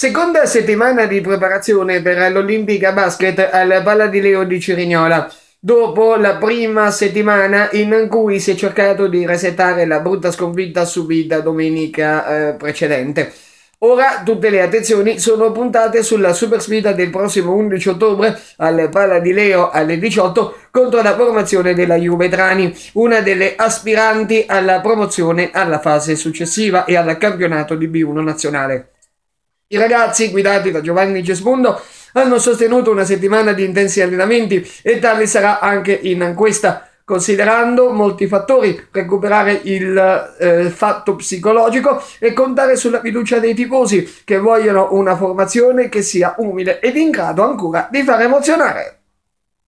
Seconda settimana di preparazione per l'Olimpica Basket al Palla di Leo di Cirignola. Dopo la prima settimana in cui si è cercato di resettare la brutta sconfitta subita domenica eh, precedente. Ora tutte le attenzioni sono puntate sulla super sfida del prossimo 11 ottobre al Leo alle 18 contro la formazione della Juve Trani, una delle aspiranti alla promozione alla fase successiva e al campionato di B1 nazionale. I ragazzi, guidati da Giovanni Gesmondo, hanno sostenuto una settimana di intensi allenamenti e tale sarà anche in questa considerando molti fattori, recuperare il eh, fatto psicologico e contare sulla fiducia dei tifosi che vogliono una formazione che sia umile ed in grado ancora di far emozionare.